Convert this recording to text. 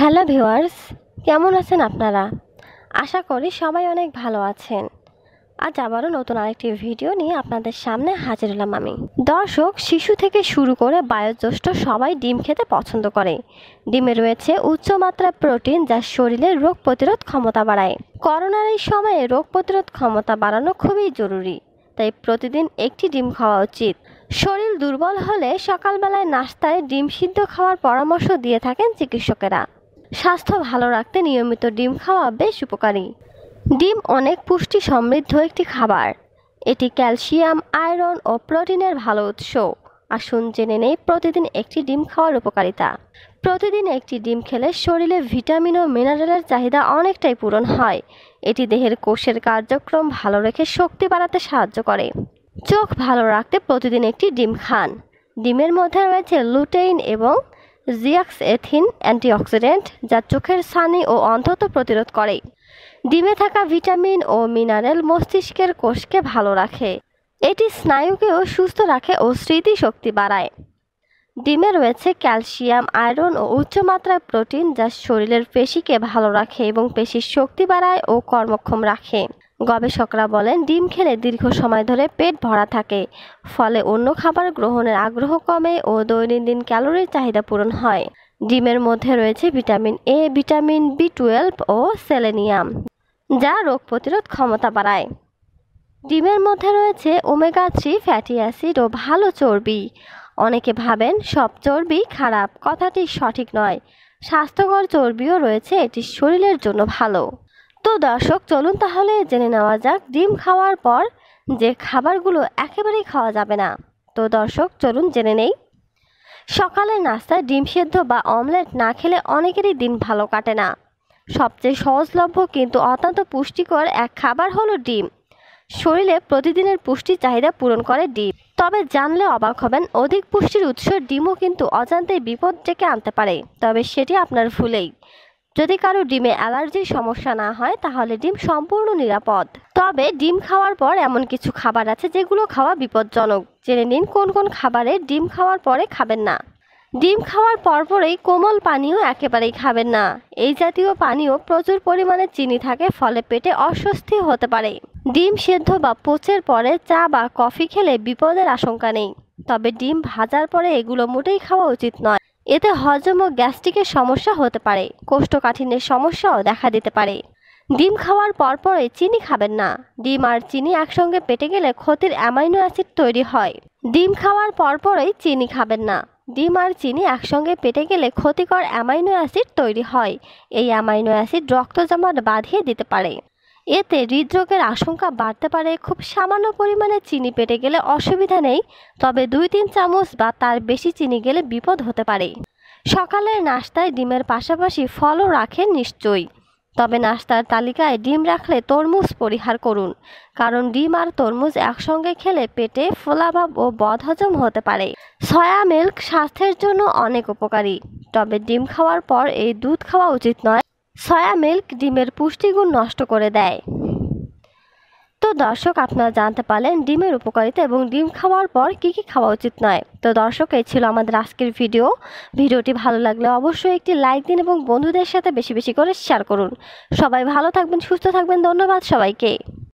hello viewers কেমন আছেন আপনারা আশা করি সবাই অনেক ভালো আছেন আজ আবারও নতুন আরেকটি ভিডিও নিয়ে আপনাদের সামনে হাজির হলাম আমি দর্শক শিশু থেকে শুরু করে বায়োজ্যেষ্ঠ সবাই ডিম খেতে পছন্দ করে ডিমে রয়েছে উচ্চ প্রোটিন যা শরীরের রোগ প্রতিরোধ ক্ষমতা বাড়ায় করোনার এই সময়ে রোগ প্রতিরোধ ক্ষমতা বাড়ানো খুবই জরুরি তাই প্রতিদিন একটি ডিম খাওয়া উচিত শরীর দুর্বল হলে সকালবেলায় নাস্তায় ডিম সিদ্ধ খাওয়ার পরামর্শ দিয়ে থাকেন চিকিৎসকেরা স্বাস্থ্য ভালো রাখতে নিয়মিত ডিম খাওয়া বেশ উপকারী ডিম অনেক পুষ্টি সমৃদ্ধ একটি খাবার এটি ক্যালসিয়াম আয়রন ও প্রোটিনের ভালো উৎস আসুন জেনে নেই প্রতিদিন একটি ডিম খাওয়ার উপকারিতা প্রতিদিন একটি ডিম খেলে শরীরে ভিটামিন ও মিনারেলের চাহিদা অনেকটাই পূরণ হয় এটি দেহের কোষের কার্যক্রম ভালো রেখে শক্তি বাড়াতে সাহায্য করে চোখ ভালো রাখতে প্রতিদিন একটি ডিম খান ডিমের মধ্যে রয়েছে লুটেইন এবং জিয়াক্স এথিন অ্যান্টিঅক্সিডেন্ট যা চোখের ছানি ও অন্ধত্ব প্রতিরোধ করে ডিমে থাকা ভিটামিন ও মিনারেল মস্তিষ্কের কোষকে ভালো রাখে এটি স্নায়ুকেও সুস্থ রাখে ও স্মৃতিশক্তি বাড়ায় ডিমে রয়েছে ক্যালসিয়াম আয়রন ও উচ্চমাত্রার প্রোটিন যা শরীরের পেশিকে ভালো রাখে এবং পেশির শক্তি বাড়ায় ও কর্মক্ষম রাখে গবেষকরা বলেন ডিম খেলে দীর্ঘ সময় ধরে পেট ভরা থাকে ফলে অন্য খাবার গ্রহণের আগ্রহ কমে ও দৈনন্দিন ক্যালোরির চাহিদা পূরণ হয় ডিমের মধ্যে রয়েছে vitamin A vitamin B twelve ও সেলেনিয়াম যা রোগ প্রতিরোধ ক্ষমতা বাড়ায় ডিমের মধ্যে রয়েছে ওমেগা থ্রি ফ্যাটি অ্যাসিড ও ভালো চর্বি অনেকে ভাবেন সব চর্বি খারাপ কথাটি সঠিক নয় স্বাস্থ্যকর চর্বিও রয়েছে এটি শরীরের জন্য ভালো তো দর্শক চলুন তাহলে জেনে নেওয়া যাক ডিম খাওয়ার পর যে খাবারগুলো একেবারেই খাওয়া যাবে না তো দর্শক চলুন জেনে নেই সকালের নাস্তায় ডিম সেদ্ধ বা অমলেট না খেলে অনেকেরই দিন ভালো কাটে না সবচেয়ে সহজলভ্য কিন্তু অত্যন্ত পুষ্টিকর এক খাবার হলো ডিম শরীরে প্রতিদিনের পুষ্টি চাহিদা পূরণ করে ডিম তবে জানলে অবাক হবেন অধিক পুষ্টির উৎস ডিমও কিন্তু অজান্তে বিপদ ডেকে আনতে পারে তবে সেটি আপনার ভুলেই যদি কারো ডিমে অ্যালার্জির সমস্যা না হয় তাহলে ডিম সম্পূর্ণ নিরাপদ তবে ডিম খাওয়ার পর এমন কিছু খাবার আছে যেগুলো খাওয়া বিপজ্জনক জেনে নিন কোন কোন খাবারে ডিম খাওয়ার পরে খাবেন না ডিম খাওয়ার পরেই কোমল পানীয় একেবারেই খাবেন না এই জাতীয় পানীয় প্রচুর পরিমাণে চিনি থাকে ফলে পেটে অস্বস্তি হতে পারে ডিম সেদ্ধ বা পোচের পরে চা বা কফি খেলে বিপদের আশঙ্কা নেই তবে ডিম ভাজার পরে এগুলো মোটেই খাওয়া উচিত নয় এতে হজম ও গ্যাস্ট্রিকের সমস্যা হতে পারে কোষ্ঠকাঠিন্যের সমস্যাও দেখা দিতে পারে ডিম খাওয়ার পরপরে চিনি খাবেন না ডিম আর চিনি একসঙ্গে পেটে গেলে ক্ষতির অ্যামাইনো অ্যাসিড তৈরি হয় ডিম খাওয়ার পরপরই চিনি খাবেন না ডিম আর চিনি একসঙ্গে পেটে গেলে ক্ষতিকর অ্যামাইনো অ্যাসিড তৈরি হয় এই অ্যামাইনো অ্যাসিড রক্ত জমাট বাঁধিয়ে দিতে পারে এতে হৃদরোগের আশঙ্কা বাড়তে পারে খুব সামান্য পরিমাণে চিনি পেটে গেলে অসুবিধা নেই তবে দুই তিন চামচ বা তার বেশি চিনি গেলে বিপদ হতে পারে সকালের নাস্তায় ডিমের পাশাপাশি ফলও রাখেন নিশ্চয়ই তবে নাস্তার তালিকায় ডিম রাখলে তরমুজ পরিহার করুন কারণ ডিম আর তরমুজ একসঙ্গে খেলে পেটে ফোলাভাব ও বদহজম হতে পারে সয়া মিল্ক স্বাস্থ্যের জন্য অনেক উপকারী তবে ডিম খাওয়ার পর এই দুধ খাওয়া উচিত নয় সয়া মিল্ক ডিমের পুষ্টিগুণ নষ্ট করে দেয় তো দর্শক আপনারা জানতে পারলেন ডিমের উপকারিতা এবং ডিম খাওয়ার পর কি কি খাওয়া উচিত নয় তো দর্শক এই ছিল আমাদের আজকের ভিডিও ভিডিওটি ভালো লাগলে অবশ্যই একটি লাইক দিন এবং বন্ধুদের সাথে বেশি বেশি করে শেয়ার করুন সবাই ভালো থাকবেন সুস্থ থাকবেন ধন্যবাদ সবাইকে